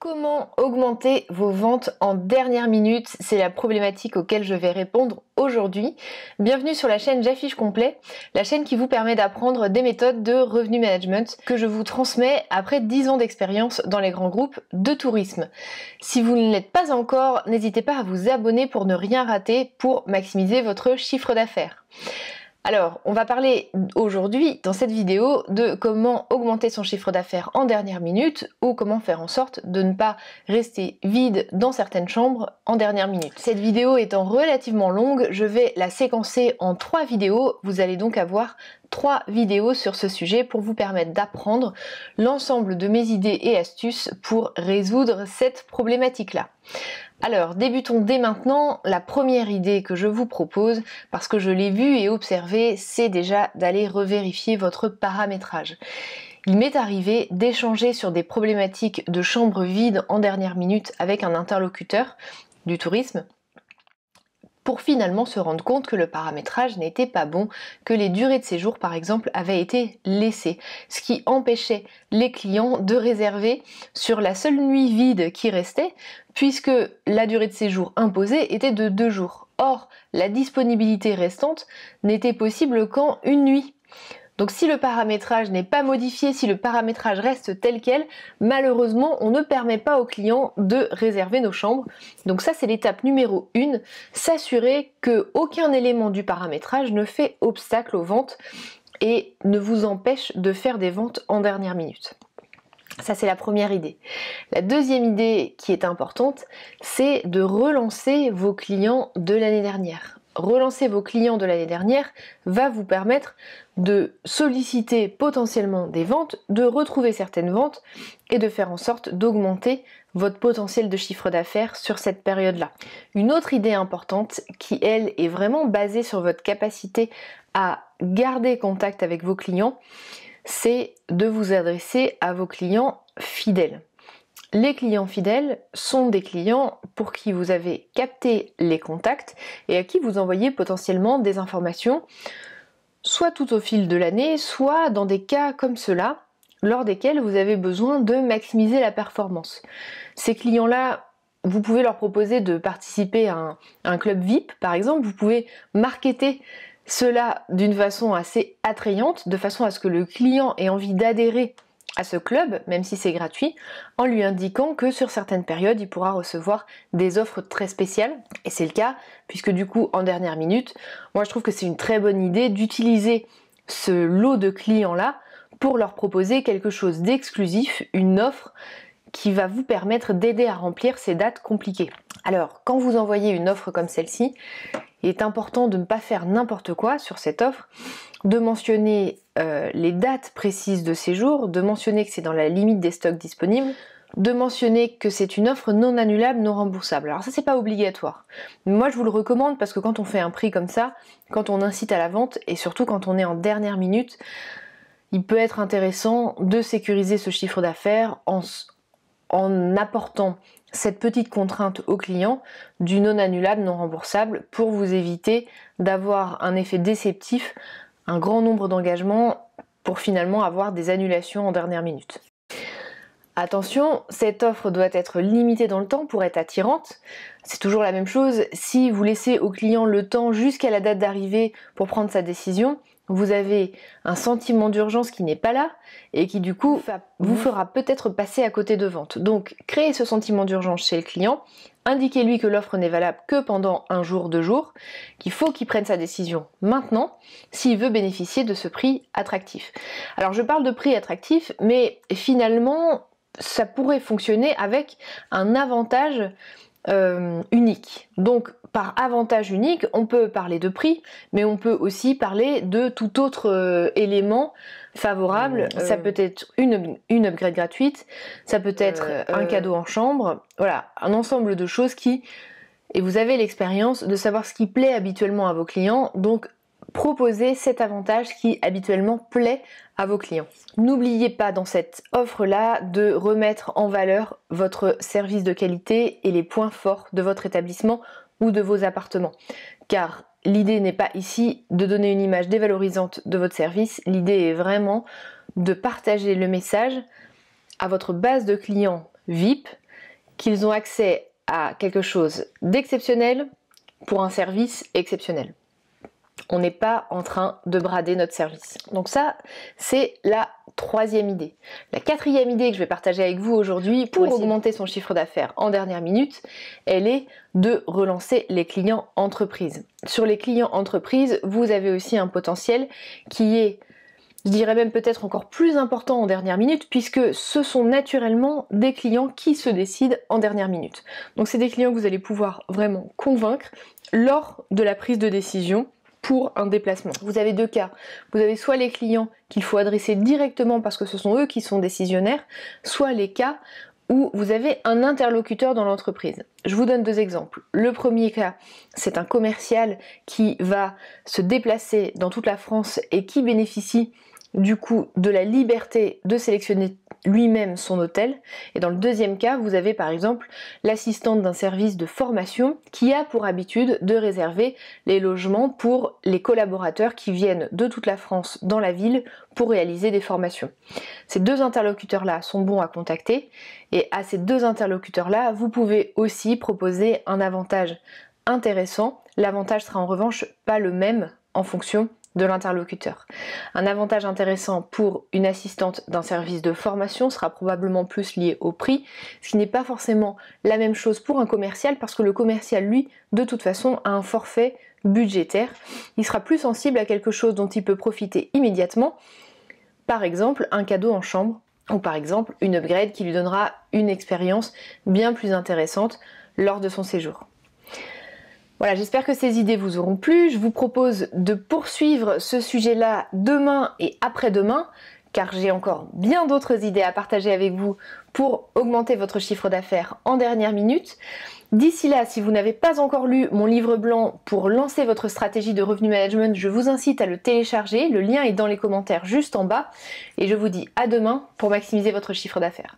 Comment augmenter vos ventes en dernière minute C'est la problématique auquel je vais répondre aujourd'hui. Bienvenue sur la chaîne J'affiche complet, la chaîne qui vous permet d'apprendre des méthodes de revenu management que je vous transmets après 10 ans d'expérience dans les grands groupes de tourisme. Si vous ne l'êtes pas encore, n'hésitez pas à vous abonner pour ne rien rater pour maximiser votre chiffre d'affaires. Alors, on va parler aujourd'hui dans cette vidéo de comment augmenter son chiffre d'affaires en dernière minute ou comment faire en sorte de ne pas rester vide dans certaines chambres en dernière minute. Cette vidéo étant relativement longue, je vais la séquencer en trois vidéos. Vous allez donc avoir trois vidéos sur ce sujet pour vous permettre d'apprendre l'ensemble de mes idées et astuces pour résoudre cette problématique-là. Alors, débutons dès maintenant. La première idée que je vous propose, parce que je l'ai vue et observée, c'est déjà d'aller revérifier votre paramétrage. Il m'est arrivé d'échanger sur des problématiques de chambre vide en dernière minute avec un interlocuteur du tourisme pour finalement se rendre compte que le paramétrage n'était pas bon, que les durées de séjour par exemple avaient été laissées, ce qui empêchait les clients de réserver sur la seule nuit vide qui restait, puisque la durée de séjour imposée était de deux jours. Or, la disponibilité restante n'était possible qu'en une nuit. Donc si le paramétrage n'est pas modifié, si le paramétrage reste tel quel, malheureusement, on ne permet pas aux clients de réserver nos chambres. Donc ça, c'est l'étape numéro 1, s'assurer qu'aucun élément du paramétrage ne fait obstacle aux ventes et ne vous empêche de faire des ventes en dernière minute. Ça, c'est la première idée. La deuxième idée qui est importante, c'est de relancer vos clients de l'année dernière relancer vos clients de l'année dernière va vous permettre de solliciter potentiellement des ventes, de retrouver certaines ventes et de faire en sorte d'augmenter votre potentiel de chiffre d'affaires sur cette période-là. Une autre idée importante qui, elle, est vraiment basée sur votre capacité à garder contact avec vos clients, c'est de vous adresser à vos clients fidèles. Les clients fidèles sont des clients pour qui vous avez capté les contacts et à qui vous envoyez potentiellement des informations, soit tout au fil de l'année, soit dans des cas comme cela, lors desquels vous avez besoin de maximiser la performance. Ces clients-là, vous pouvez leur proposer de participer à un, club VIP, par exemple, vous pouvez marketer cela d'une façon assez attrayante, de façon à ce que le client ait envie d'adhérer à ce club, même si c'est gratuit, en lui indiquant que sur certaines périodes, il pourra recevoir des offres très spéciales. Et c'est le cas, puisque du coup, en dernière minute, moi je trouve que c'est une très bonne idée d'utiliser ce lot de clients-là pour leur proposer quelque chose d'exclusif, une offre qui va vous permettre d'aider à remplir ces dates compliquées. Alors, quand vous envoyez une offre comme celle-ci, il est important de ne pas faire n'importe quoi sur cette offre, de mentionner euh, les dates précises de séjour, de mentionner que c'est dans la limite des stocks disponibles, de mentionner que c'est une offre non annulable, non remboursable. Alors ça c'est pas obligatoire. Moi je vous le recommande parce que quand on fait un prix comme ça, quand on incite à la vente et surtout quand on est en dernière minute, il peut être intéressant de sécuriser ce chiffre d'affaires en, en apportant cette petite contrainte au client du non annulable, non remboursable, pour vous éviter d'avoir un effet déceptif, un grand nombre d'engagements pour finalement avoir des annulations en dernière minute. Attention, cette offre doit être limitée dans le temps pour être attirante. C'est toujours la même chose, si vous laissez au client le temps jusqu'à la date d'arrivée pour prendre sa décision, vous avez un sentiment d'urgence qui n'est pas là et qui du coup vous mhm. fera peut-être passer à côté de vente. Donc créez ce sentiment d'urgence chez le client, indiquez-lui que l'offre n'est valable que pendant un jour, deux jours, qu'il faut qu'il prenne sa décision maintenant s'il veut bénéficier de ce prix attractif. Alors je parle de prix attractif, mais finalement ça pourrait fonctionner avec un avantage euh, unique. Donc par avantage unique, on peut parler de prix, mais on peut aussi parler de tout autre euh, élément favorable. ça euh. peut être une, une, upgrade gratuite, ça peut être un cadeau en chambre, voilà, un ensemble de choses qui... Et vous avez l'expérience de savoir ce qui plaît habituellement à vos clients, donc proposer cet avantage qui habituellement plaît à vos clients. N'oubliez pas dans cette offre-là de remettre en valeur votre service de qualité et les points forts de votre établissement ou de vos appartements. Car l'idée n'est pas ici de donner une image dévalorisante de votre service, l'idée est vraiment de partager le message à votre base de clients VIP qu'ils ont accès à quelque chose d'exceptionnel pour un service exceptionnel on n'est pas en train de brader notre service. Donc ça, c'est la troisième idée. La quatrième idée que je vais partager avec vous aujourd'hui pour augmenter son chiffre d'affaires en dernière minute, elle est de relancer les clients entreprises. Sur les clients entreprises, vous avez aussi un potentiel qui est je dirais même peut-être encore plus important en dernière minute, puisque ce sont naturellement des clients qui se décident en dernière minute. Donc c'est des clients que vous allez pouvoir vraiment convaincre lors de la prise de décision pour un déplacement. Vous avez deux cas. Vous avez soit les clients qu'il faut adresser directement parce que ce sont eux qui sont décisionnaires, soit les cas où vous avez un interlocuteur dans l'entreprise. Je vous donne deux exemples. Le premier cas, c'est un commercial qui va se déplacer dans toute la France et qui bénéficie du coup de la liberté de sélectionner lui-même son hôtel. Et dans le deuxième cas, vous avez par exemple l'assistante d'un service de formation qui a pour habitude de réserver les logements pour les collaborateurs qui viennent de toute la France dans la ville pour réaliser des formations. Ces deux interlocuteurs-là sont bons à contacter et à ces deux interlocuteurs-là, vous pouvez aussi proposer un avantage intéressant. L'avantage sera en revanche pas le même en fonction de l'interlocuteur. Un avantage intéressant pour une assistante d'un service de formation sera probablement plus lié au prix, ce qui n'est pas forcément la même chose pour un commercial parce que le commercial, lui, de toute façon, a un forfait budgétaire. Il sera plus sensible à quelque chose dont il peut profiter immédiatement, par exemple un cadeau en chambre ou par exemple une upgrade qui lui donnera une expérience bien plus intéressante lors de son séjour. Voilà, j'espère que ces idées vous auront plu. Je vous propose de poursuivre ce sujet-là demain et après-demain, car j'ai encore bien d'autres idées à partager avec vous pour augmenter votre chiffre d'affaires en dernière minute. D'ici là, si vous n'avez pas encore lu mon livre blanc pour lancer votre stratégie de revenu management, je vous incite à le télécharger. Le lien est dans les commentaires juste en bas. Et je vous dis à demain pour maximiser votre chiffre d'affaires.